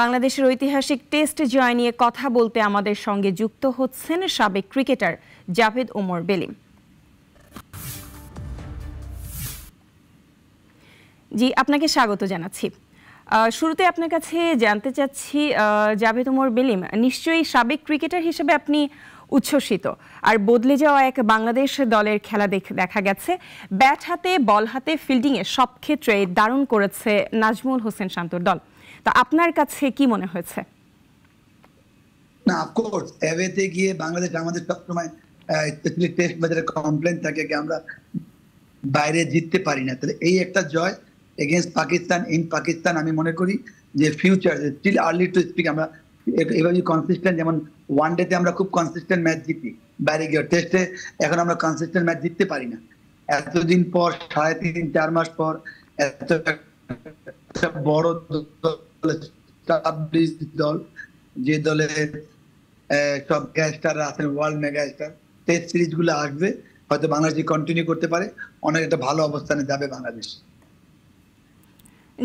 বাংলাদেশের ঐতিহাসিক টেস্ট জয় নিয়ে কথা বলতে আমাদের সঙ্গে যুক্ত হচ্ছেন সাবেক ক্রিকেটার জাভেদ ওমর বেলিম জি আপনাকে স্বাগত জানাচ্ছি শুরুতে আপনার কাছে জানতে চাচ্ছি জাভেদ ওমর বেলিম নিশ্চয়ই সাবেক ক্রিকেটার হিসেবে আপনি উচ্ছ্বসিত আর বদলে যাওয়া এক বাংলাদেশ দলের খেলা দেখা গেছে ব্যাট হাতে বল হাতে ফিল্ডিংয়ে সব ক্ষেত্রে দারুণ করেছে নাজমুল হোসেন শান্তর দল তা আপনার কাছে কি মনে হয়েছে না অফকোর্স অ্যাওয়েতে গিয়ে বাংলাদেশ আমাদের সবসময় স্পেশালি টেস্ট ম্যাচের কমপ্লেন থাকে যে আমরা বাইরে জিততে পারি না তাহলে এই একটা জয় এগেনস্ট পাকিস্তান ইন পাকিস্তান আমি মনে করি যে future still early to speak আমরা এভাবে কনসিস্টেন্ট যেমন ওয়ান ডেতে আমরা খুব কনসিস্টেন্ট ম্যাচ জিতি বাইরে গিয়ে টেস্টে এখন আমরা কনসিস্টেন্ট ম্যাচ জিততে পারি না এতদিন পর সাড়ে তিন চার মাস পর এত একটা বড় দল যে দলে সব আছেন ওয়ার্ল্ড টেস্ট আসবে হয়তো বাংলাদেশ কন্টিনিউ করতে পারে অনেক একটা ভালো অবস্থানে যাবে বাংলাদেশ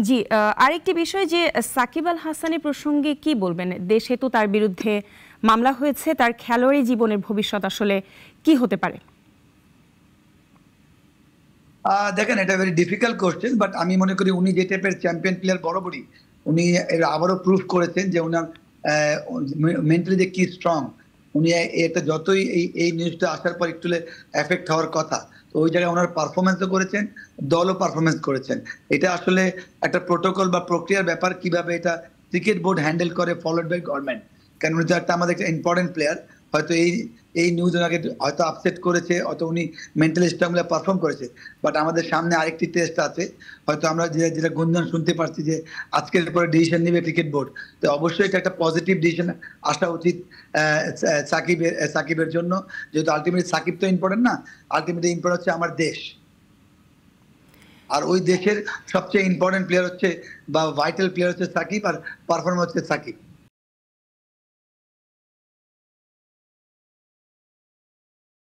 জি আরেকটি বিষয় যে সাকিব আল হাসানের প্রসঙ্গে কি বলবেন দেশে তো তার বিরুদ্ধে মামলা হয়েছে তার খেলোয়াড়ি জীবনের ভবিষ্যৎ আসলে কি হতে পারে দেখেন এটা ভেরি ডিফিকাল্ট কোয়েশ্চেন বাট আমি মনে করি উনি যে টাইপের চ্যাম্পিয়ন প্লেয়ার বরাবরই উনি আবারও প্রুফ করেছেন যে ওনার মেন্টালি যে কি স্ট্রং উনি এটা যতই এই এই নিউজটা আসার পর একটু এফেক্ট হওয়ার কথা তো ওই জায়গায় ওনার পারফরমেন্সও করেছেন দলও পারফরমেন্স করেছেন এটা আসলে একটা প্রোটোকল বা প্রক্রিয়ার ব্যাপার কিভাবে এটা ক্রিকেট বোর্ড হ্যান্ডেল করে ফলোড বাই গভর্নমেন্ট কেন উনি তো একটা আমাদের একটা ইম্পর্টেন্ট প্লেয়ার হয়তো এই এই নিউজ ওনাকে হয়তো আপসেট করেছে হয়তো উনি মেন্টালি স্ট্রাংলে পারফর্ম করেছে বাট আমাদের সামনে আরেকটি টেস্ট আছে হয়তো আমরা যেটা যেটা গুঞ্জন শুনতে পারছি যে আজকের পরে ডিসিশন নেবে ক্রিকেট বোর্ড তো অবশ্যই এটা একটা পজিটিভ ডিসিশন আসা উচিত সাকিবের সাকিবের জন্য যেহেতু আলটিমেটলি সাকিব তো ইম্পর্টেন্ট না আলটিমেটলি ইম্পর্টেন্ট হচ্ছে আমার দেশ আর ওই দেশের সবচেয়ে ইম্পর্টেন্ট প্লেয়ার হচ্ছে বা ভাইটাল প্লেয়ার হচ্ছে সাকিব আর পারফর্মার হচ্ছে সাকিব